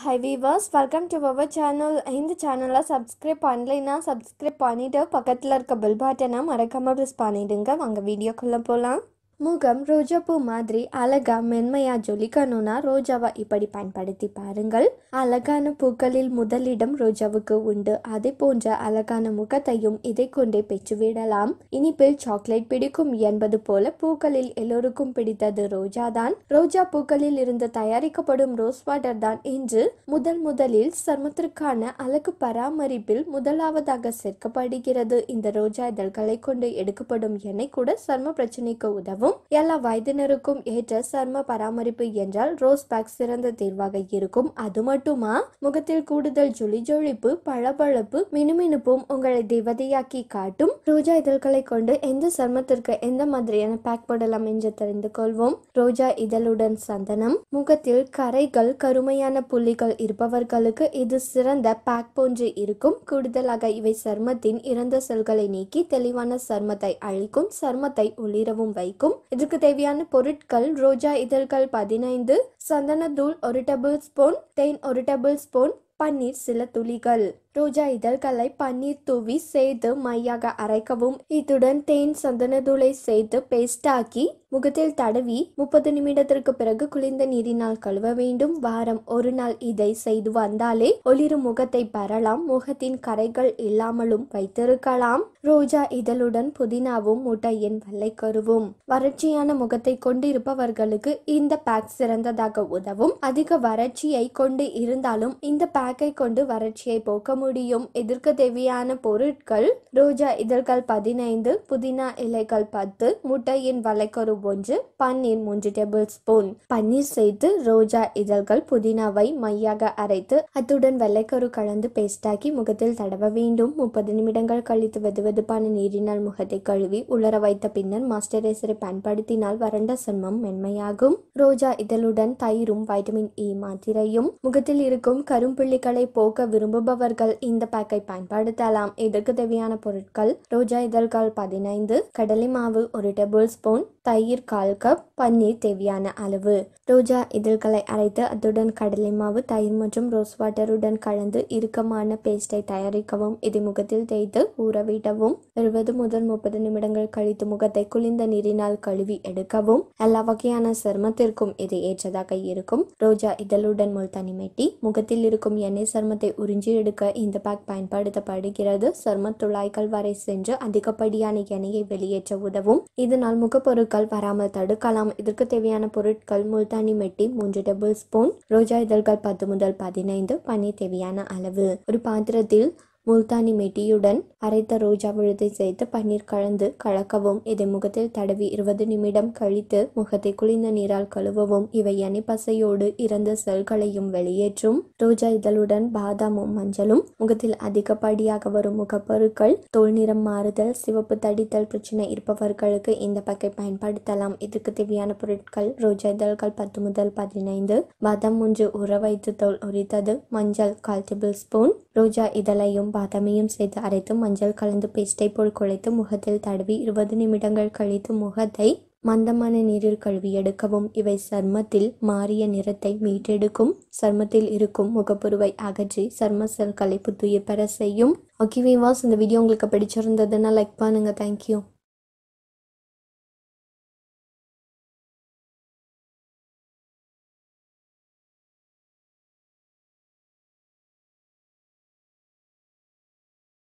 high viewers welcome to our channel இந்த சேனலை subscribe பண்ணலைன்னா சப்ஸ்கிரைப் பண்ணிவிட்டு பக்கத்தில் இருக்க பெல் பட்டனை மறக்காமல் ப்ரெஸ் பண்ணிவிடுங்க அங்கே வீடியோக்குள்ளே போகலாம் முகம் ரோஜாப்பூ மாதிரி அழகா மென்மையா ஜொலிக்கணும்னா ரோஜாவை இப்படி பயன்படுத்தி பாருங்கள் அழகான பூக்களில் முதலிடம் ரோஜாவுக்கு உண்டு அதே போன்ற அழகான முகத்தையும் இதை கொண்டே பெற்றுவிடலாம் இனிப்பில் சாக்லேட் பிடிக்கும் என்பது போல பூக்களில் எல்லோருக்கும் பிடித்தது ரோஜா தான் ரோஜா பூக்களில் இருந்து தயாரிக்கப்படும் ரோஸ் வாட்டர் தான் இன்று முதல் முதலில் சர்மத்திற்கான அழகு பராமரிப்பில் முதலாவதாக சேர்க்கப்படுகிறது இந்த ரோஜா இதழ்களை கொண்டு எடுக்கப்படும் எண்ணெய் கூட சர்ம பிரச்சனைக்கு உதவும் இருக்கும் எல்லா வயதினருக்கும் ஏற்ற சர்ம பராமரிப்பு என்றால் ரோஸ் பேக் சிறந்த தேர்வாக இருக்கும் அது மட்டுமா முகத்தில் கூடுதல் ஜொலி ஜொழிப்பு பளபளப்பு மினுமினுப்பும் உங்களை தேவதையாக்கி காட்டும் ரோஜா இதழ்களை கொண்டு எந்த சர்மத்திற்கு எந்த மாதிரியான பேக் போடலாம் என்று தெரிந்து கொள்வோம் ரோஜா இதழுடன் சந்தனம் முகத்தில் கரைகள் கருமையான புள்ளிகள் இருப்பவர்களுக்கு இது சிறந்த பேக் போன்று இருக்கும் கூடுதலாக இவை சர்மத்தின் இறந்த செல்களை நீக்கி தெளிவான சர்மத்தை அழிக்கும் சர்மத்தை உளிரவும் வைக்கும் வேண்டும் இதுக்கு தேவையான பொருட்கள் ரோஜா இதழ்கள் பதினைந்து சந்தனத்தூள் ஒரு டேபிள் ஸ்பூன் தேன் ஒரு டேபிள் ஸ்பூன் பன்னீர் சில துளிகள் ரோஜா இதழ்களை பன்னீர் தூவி செய்து மையாக அரைக்கவும் இத்துடன் தேன் சந்தனதூளை செய்து பேஸ்டாக்கி முகத்தில் தடவி முப்பது நிமிடத்திற்கு பிறகு குளிர்ந்த நீரினால் கழுவ வேண்டும் வாரம் ஒரு நாள் இதை செய்து வந்தாலே ஒளிரும் முகத்தை பெறலாம் முகத்தின் கரைகள் இல்லாமலும் வைத்திருக்கலாம் ரோஜா இதழுடன் புதினாவும் முட்டையின் வெள்ளை கருவும் வறட்சியான முகத்தை கொண்டிருப்பவர்களுக்கு இந்த பேக் சிறந்ததாக உதவும் அதிக வறட்சியை கொண்டு இருந்தாலும் இந்த பேக்கை கொண்டு வறட்சியை போக்க முடியும் எதிர்க்க தேவையான பொருட்கள் ரோஜா இதழ்கள் பதினைந்து புதினா இலைகள் பத்து முட்டையின் வளைக்கரு ஒன்று பன்னீர் மூன்று டேபிள் ஸ்பூன் பன்னீர் செய்து ரோஜா இதழ்கள் புதினாவை மையாக அரைத்து அத்துடன் வெள்ளைக்கரு கலந்து பேஸ்டாக்கி முகத்தில் தடவ வேண்டும் முப்பது நிமிடங்கள் கழித்து வெதுவெதுப்பான நீரினால் முகத்தை கழுவி உலர வைத்த பின்னர் மாய்ஸ்டரைசரை பயன்படுத்தினால் வறண்ட சன்மம் மென்மையாகும் ரோஜா இதழுடன் தயிரும் வைட்டமின் இ e மாத்திரையும் முகத்தில் இருக்கும் கரும்புள்ளிகளை போக்க விரும்புபவர்கள் நீங்கள் இந்த பேக்கை பயன்படுத்தலாம் இதற்கு தேவையான பொருட்கள் ரோஜா இதழ்கள் பதினைந்து கடலை மாவு ஒரு டேபிள் ஸ்பூன் தயிர் கால் கப் பன்னீர் தேவையான அளவு ரோஜா இதழ்களை அரைத்து அத்துடன் கடலை மாவு தயிர் மற்றும் ரோஸ் வாட்டருடன் கலந்து இறுக்கமான பேஸ்டை தயாரிக்கவும் இதை முகத்தில் தேய்த்து ஊறவிடவும் இருபது முதல் முப்பது நிமிடங்கள் கழித்து முகத்தை குளிர்ந்த நீரினால் கழுவி எடுக்கவும் எல்லா வகையான சருமத்திற்கும் இது ஏற்றதாக இருக்கும் ரோஜா இதழுடன் முள் மெட்டி முகத்தில் இருக்கும் எண்ணெய் சருமத்தை உறிஞ்சி எடுக்க இந்த பேக் பயன்படுத்தப்படுகிறது சரும துளாய்கள் வரை சென்று அதிகப்படியான எண்ணெயை வெளியேற்ற உதவும் இதனால் முகப்பொருட்கள் வராமல் தடுக்கலாம் இதற்கு தேவையான பொருட்கள் முல்தானி மெட்டி மூன்று டேபிள் ஸ்பூன் ரோஜா இதழ்கள் பத்து முதல் பதினைந்து பனி தேவையான அளவு ஒரு பாத்திரத்தில் முல்தானி மெட்டியுடன் அரைத்த ரோஜா விழுதை சேர்த்து பன்னீர் கலந்து கலக்கவும் இதை முகத்தில் தடவி இருபது நிமிடம் கழித்து முகத்தை குளிர்ந்த நீரால் கழுவவும் இவை பசையோடு இறந்த செல்களையும் வெளியேற்றும் ரோஜா இதழுடன் பாதாமும் மஞ்சளும் முகத்தில் அதிகப்படியாக வரும் முகப்பொருட்கள் தோல் நிறம் மாறுதல் சிவப்பு தடித்தல் பிரச்சனை இருப்பவர்களுக்கு இந்த பக்கை பயன்படுத்தலாம் இதற்கு தேவையான பொருட்கள் ரோஜா இதழ்கள் பத்து முதல் பதினைந்து பாதாம் ஒன்று உற வைத்து தோல் உரித்தது மஞ்சள் கால் டேபிள் ஸ்பூன் ரோஜா இதழையும் பாதாமையும் சேர்த்து அரைத்து மஞ்சள் மஞ்சள் கலந்து பேஸ்டை போல் குழைத்து முகத்தில் தடவி இருபது நிமிடங்கள் கழித்து முகத்தை மந்தமான நீரில் கழுவி எடுக்கவும் இவை சர்மத்தில் மாறிய நிறத்தை மீட்டெடுக்கும் சர்மத்தில் இருக்கும் முகப்புருவை அகற்றி சர்ம செல்களை புத்துயிர் பெற செய்யும் ஓகே வாஸ் இந்த வீடியோ உங்களுக்கு பிடிச்சிருந்ததுன்னா லைக் பண்ணுங்க தேங்க்யூ